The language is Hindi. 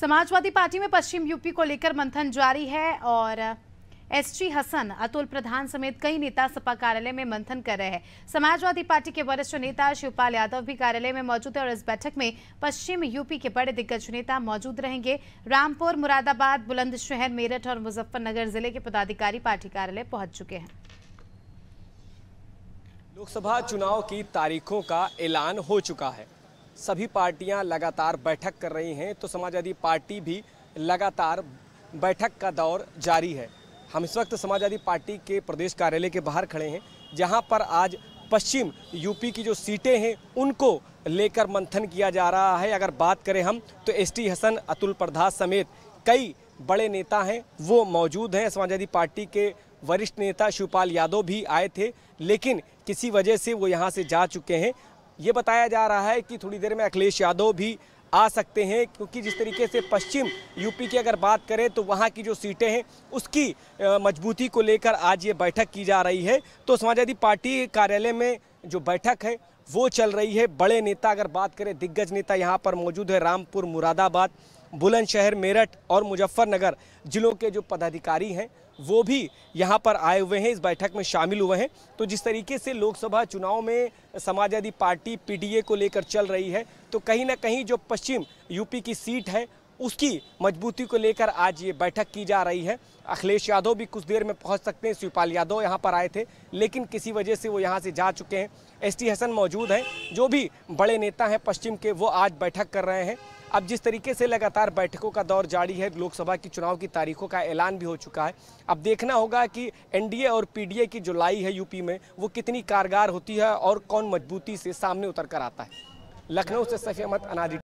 समाजवादी पार्टी में पश्चिम यूपी को लेकर मंथन जारी है और एसजी हसन अतुल प्रधान समेत कई नेता सपा कार्यालय में मंथन कर रहे हैं समाजवादी पार्टी के वरिष्ठ नेता शिवपाल यादव भी कार्यालय में मौजूद है और इस बैठक में पश्चिम यूपी के बड़े दिग्गज नेता मौजूद रहेंगे रामपुर मुरादाबाद बुलंदशहर मेरठ और मुजफ्फरनगर जिले के पदाधिकारी पार्टी कार्यालय पहुंच चुके हैं लोकसभा चुनाव की तारीखों का ऐलान हो चुका है सभी पार्टियां लगातार बैठक कर रही हैं तो समाजवादी पार्टी भी लगातार बैठक का दौर जारी है हम इस वक्त समाजवादी पार्टी के प्रदेश कार्यालय के बाहर खड़े हैं जहां पर आज पश्चिम यूपी की जो सीटें हैं उनको लेकर मंथन किया जा रहा है अगर बात करें हम तो एस हसन अतुल प्रधास समेत कई बड़े नेता हैं वो मौजूद हैं समाजवादी पार्टी के वरिष्ठ नेता शिवपाल यादव भी आए थे लेकिन किसी वजह से वो यहाँ से जा चुके हैं ये बताया जा रहा है कि थोड़ी देर में अखिलेश यादव भी आ सकते हैं क्योंकि जिस तरीके से पश्चिम यूपी की अगर बात करें तो वहाँ की जो सीटें हैं उसकी मजबूती को लेकर आज ये बैठक की जा रही है तो समाजवादी पार्टी कार्यालय में जो बैठक है वो चल रही है बड़े नेता अगर बात करें दिग्गज नेता यहाँ पर मौजूद है रामपुर मुरादाबाद बुलंदशहर मेरठ और मुजफ्फरनगर जिलों के जो पदाधिकारी हैं वो भी यहाँ पर आए हुए हैं इस बैठक में शामिल हुए हैं तो जिस तरीके से लोकसभा चुनाव में समाजवादी पार्टी पीडीए को लेकर चल रही है तो कहीं ना कहीं जो पश्चिम यूपी की सीट है उसकी मजबूती को लेकर आज ये बैठक की जा रही है अखिलेश यादव भी कुछ देर में पहुंच सकते हैं शिवपाल यादव यहाँ पर आए थे लेकिन किसी वजह से वो यहाँ से जा चुके हैं एस टी हसन मौजूद हैं जो भी बड़े नेता हैं पश्चिम के वो आज बैठक कर रहे हैं अब जिस तरीके से लगातार बैठकों का दौर जारी है लोकसभा की चुनाव की तारीखों का ऐलान भी हो चुका है अब देखना होगा कि एनडीए और पीडीए की जो लाई है यूपी में वो कितनी कारगर होती है और कौन मजबूती से सामने उतर कर आता है लखनऊ से सफ़ी अहमद अनाजी